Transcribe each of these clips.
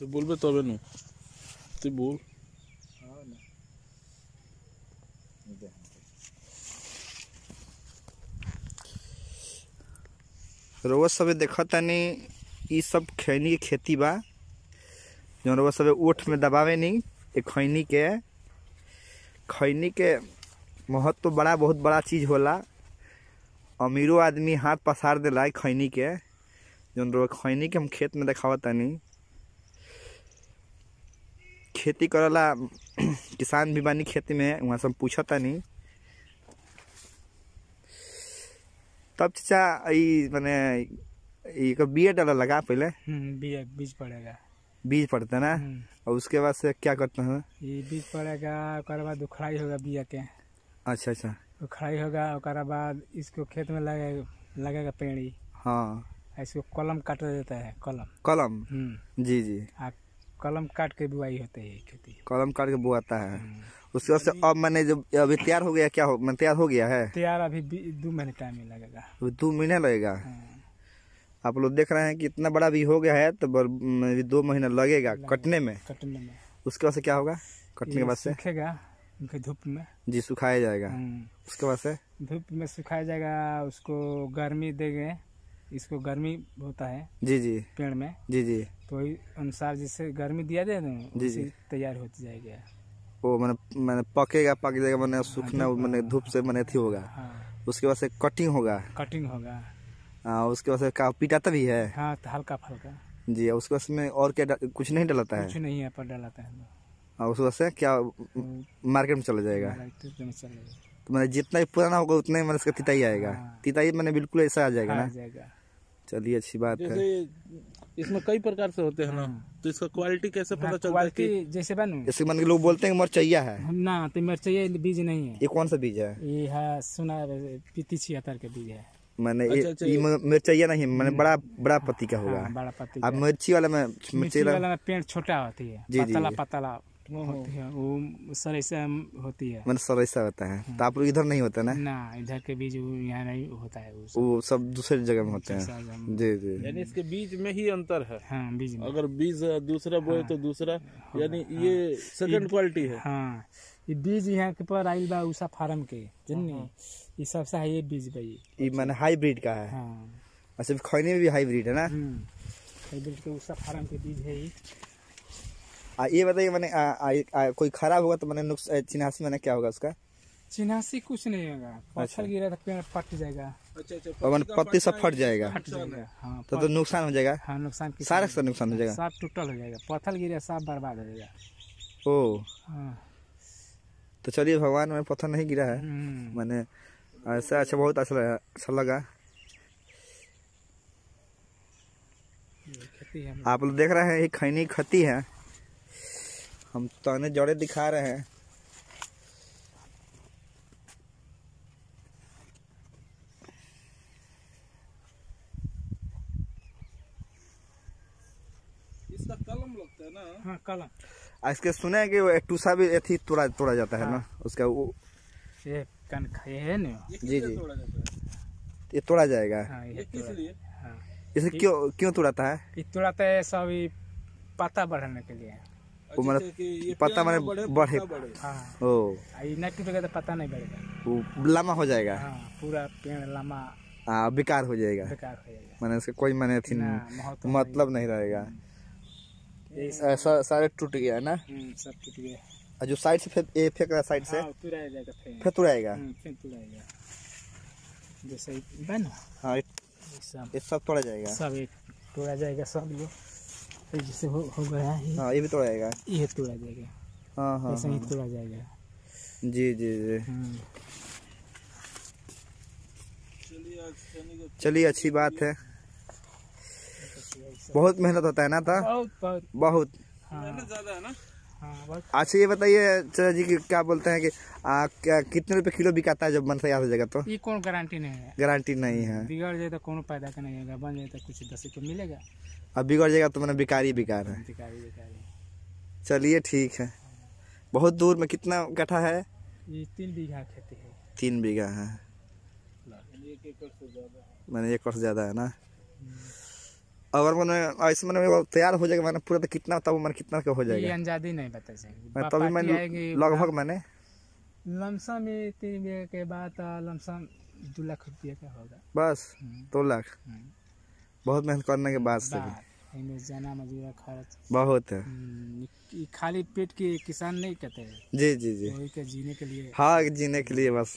तो बोल बे तो अबे नो तो बोल हाँ रउआ सबे देखा नहीं इ सब खैनी के खेती बा जो रउआ सबे उठ में दबावे नहीं एक खैनी के खैनी के महत्व तो बड़ा बहुत बड़ा चीज़ होला अमीरों आदमी हाथ पसार दिला खैनी के जो खैनी के हम खेत में देखा नहीं खेती करला किसान भी बानी खेती में वहाँ से हम पूछता नहीं तब चाचा मैंने एक एड वाला लगा पहले हम्म, बी एड बीज पड़ेगा बीज पड़ते ना हम्म। और उसके बाद से क्या करते हैं ये बीज पड़ेगा और बाद उखड़ाई होगा बी के अच्छा अच्छा उखड़ाई होगा और बाद इसको खेत में लगे लगेगा पेड़ी हाँ इसको कलम काटा जाता है कलम कलम हम्म। जी जी कलम काट के बुआई होती है खेती कलम काट के बुआता है हम्म। उसके बाद से अब मैंने जब अभी तैयार हो गया क्या हो मैंने तैयार हो गया है तैयार अभी दो महीने टाइम लगेगा दो महीने लगेगा हाँ। आप लोग देख रहे हैं कि इतना बड़ा भी हो गया है तो दो महीना लगेगा कटने में कटने में उसके बाद से क्या होगा कटने के बाद से सूखेगा धूप में जी सुखाया जाएगा हम्म। उसके बाद से धूप में सुखाया जाएगा उसको गर्मी देंगे इसको गर्मी होता है जी जी पेड़ में जी जी तो अनुसार जिससे गर्मी दिया जाए ना जी जी तैयार होती जाएगी वो मैंने मैंने पकेगा पक जाएगा मैंने हाँ, सूखना मैंने धूप से मैंने अथी होगा हाँ। उसके बाद से कटिंग होगा कटिंग होगा हाँ उसके बाद से का पिटाता तो भी है हाँ तो हल्का फल्का जी उसके बाद में और क्या कुछ नहीं डलाता है कुछ नहीं है पर डलाता है और हाँ, उसके बाद से क्या मार्केट में चला जाएगा तो मैंने जितना भी पुराना होगा उतना ही मैंने इसका तिताई आएगा हाँ। तिताई मैंने बिल्कुल ऐसा आ जाएगा ना चलिए अच्छी बात है इसमें कई प्रकार से होते हैं ना तो इसका क्वालिटी कैसे पता हाँ, चलता है कि जैसे बन जैसे मान लोग बोलते हैं मरचैया है ना तो मरचैया बीज नहीं है ये कौन सा बीज है ये है सुना पीती छिहत्तर के बीज है मैंने अच्छा, अच्छा, मिर्चैया नहीं मैंने बड़ा बड़ा पति का हाँ, होगा बड़ा पत्ती अब मिर्ची वाला में मिर्ची वाला में पेड़ छोटा होती है जी पतला पतला होती है वो सरैसा होती है मतलब सरैसा होता है तो आप इधर नहीं होता ना ना इधर के बीज यहाँ नहीं होता है वो सब दूसरे जगह में होते हैं जी जी यानी इसके बीज में ही अंतर है हाँ, बीज में। अगर बीज दूसरा बोए हाँ। तो दूसरा हाँ। यानी हाँ। ये सेकंड क्वालिटी है हाँ ये बीज यहाँ के पर आई बा उषा फार्म के जन्नी ये सब सा बीज भाई ये मैंने हाईब्रिड का है अच्छा खोने में भी हाईब्रिड है ना हाईब्रिड हम्म। के उषा फार्म के बीज है ये आ, ये बताइए मैंने कोई खराब होगा तो मैंने नुक्स चिन्हासी मैंने क्या होगा उसका चिन्हासी कुछ नहीं होगा अच्छा। गिरा तो पेड़ फट जाएगा अच्छा अच्छा पत्ती सब फट जाएगा फट जाएगा हाँ, तो, तो नुकसान हो जाएगा हाँ नुकसान सारा का नुकसान हो जाएगा सब टूटल हो जाएगा पत्थर गिरा सब बर्बाद हो जाएगा ओ हाँ तो चलिए भगवान में पत्थर नहीं गिरा है हम्म। मैंने ऐसा अच्छा बहुत अच्छा लगा अच्छा लगा आप लोग देख रहे हैं ये खैनी खती है हम तने तो जड़े दिखा रहे हैं ना हाँ कलम इसके सुने कि टूसा भी अथी तोड़ा तोड़ा जाता है हाँ। ना उसका वो ये कन खाए है ना जी जी ये तोड़ा जाएगा हाँ, ये इसलिए हाँ। इसे क्यों क्यों तोड़ाता है तोड़ाता है सभी पता बढ़ाने के लिए वो मतलब पत्ता मैंने मतलब बढ़े टूटेगा हाँ। हाँ। तो पता नहीं बढ़ेगा वो हो जाएगा हाँ, पूरा पेड़ लामा हाँ बेकार हो जाएगा मैंने इसका कोई मैंने अथी मतलब नहीं रहेगा ऐसा हम्म। सारे टूट गया है ना हम्म, सब टूट गया जो साइड से ये फेंक रहा साइड से फिर तुराएगा फिर तो हम्म, तो जैसे ना हाँ ये सब तोड़ा जाएगा सब तोड़ा जाएगा सब लोग जैसे हो, हो गया है हाँ ये भी तोड़ा जाएगा ये तोड़ा जाएगा हाँ हाँ ऐसा ही हाँ। तोड़ा जाएगा जी जी जी हम्म। चलिए अच्छी बात है बहुत मेहनत होता है ना था बहुत बहुत, बहुत। ज्यादा है ना अच्छा ये बताइए चलो जी क्या बोलते हैं कि आ, क्या, कितने रुपए किलो बिकाता है जब बनता है यहाँ से जगह तो ये कौन गारंटी नहीं है गारंटी नहीं है बिगड़ जाए तो कौन पैदा का नहीं होगा बन जाए तो कुछ दस रुपये मिलेगा अब बिगड़ जाएगा तो मैंने बिकारी बिकार है चलिए ठीक है बहुत दूर में कितना गठा है तीन बीघा खेती है तीन बीघा है मैंने एक और ज़्यादा है ना हम्म। अगर मैंने ऐसे मैंने तैयार हो जाएगा मैंने पूरा तो कितना तब मैंने कितना का हो जाएगा अंजादी नहीं बता सकते तभी मैंने लगभग हाँ। मैंने लमसम तीन बीघा के बाद लमसम दो लाख रुपये का होगा बस हम्म। दो लाख हम्म। बहुत मेहनत करने के बाद से बहुत है हम्म, खाली पेट के किसान नहीं कहते हैं जी जी जी के जीने के लिए हाँ जीने के लिए बस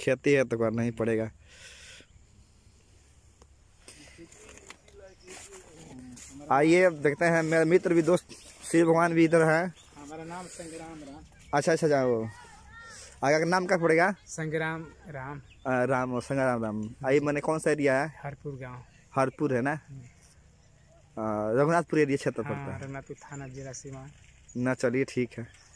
खेती है तो करना ही पड़ेगा आइए अब देखते हैं मेरे मित्र भी दोस्त शिव भगवान भी इधर है हमारा नाम संग्राम राम अच्छा अच्छा जाओ अच्छा, आगे का नाम क्या पड़ेगा संग्राम राम आ, राम संग्राम राम आइए मैंने कौन सा एरिया है हरपुर गाँव हरपुर है ना हाँ, रघुनाथपुर एरिया क्षेत्र हाँ, पड़ता है रघुनाथपुर थाना जिला सीमा ना चलिए ठीक है